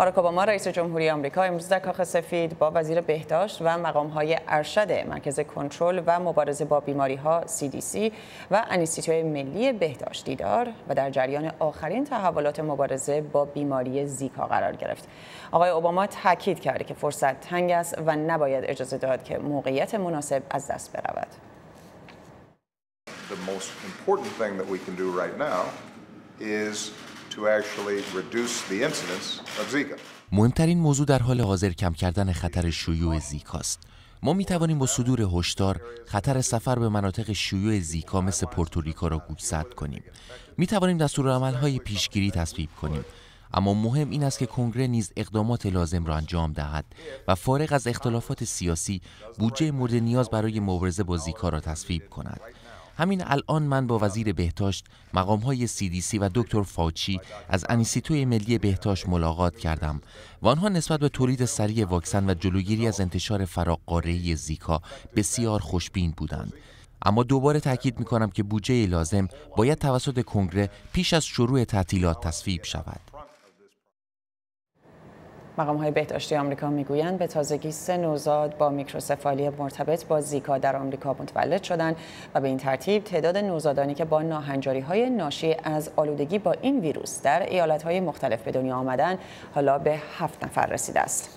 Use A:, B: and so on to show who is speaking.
A: باراک اوباما رئیس جمهوری آمریکا امروز در کاخ سفید با وزیر بهداشت و های ارشد مرکز کنترل و مبارزه با بیماری ها CDC و انیستیتوی ملی بهداشت دیدار و در جریان آخرین تحولات مبارزه با بیماری زیکا قرار گرفت. آقای اوباما تاکید کرده که فرصت تنگ است و نباید اجازه داد که موقعیت مناسب از دست برود.
B: The most important thing that we can do right now is
C: مهمترین موضوع در حال حاضر کم کردن خطر شیوع زیکا است. ما می توانیم با صدور هشدار خطر سفر به مناطق شیوع زیکا مثل پورتوریکا را گوشزد کنیم. می توانیم های پیشگیری تصویب کنیم. اما مهم این است که کنگره نیز اقدامات لازم را انجام دهد و فارغ از اختلافات سیاسی بودجه مورد نیاز برای مبارزه با زیکا را تصویب کند همین الان من با وزیر بهداشت، مقام های CDC و دکتر فاچی از انیسیتوی ملی بهداشت ملاقات کردم و آنها نسبت به تولید سریع واکسن و جلوگیری از انتشار فراقاره زیکا بسیار خوشبین بودند. اما دوباره تاکید می کنم که بودجه لازم باید توسط کنگره پیش از شروع تعطیلات تصویب شود.
A: مقام های بهداشتی آمریکا میگویند به تازگی سه نوزاد با میکروسفالی مرتبط با زیکا در آمریکا متولد شدند و به این ترتیب تعداد نوزادانی که با ناهنجاری های ناشی از آلودگی با این ویروس در ایالت های مختلف به دنیا آمدند حالا به هفت نفر رسیده است.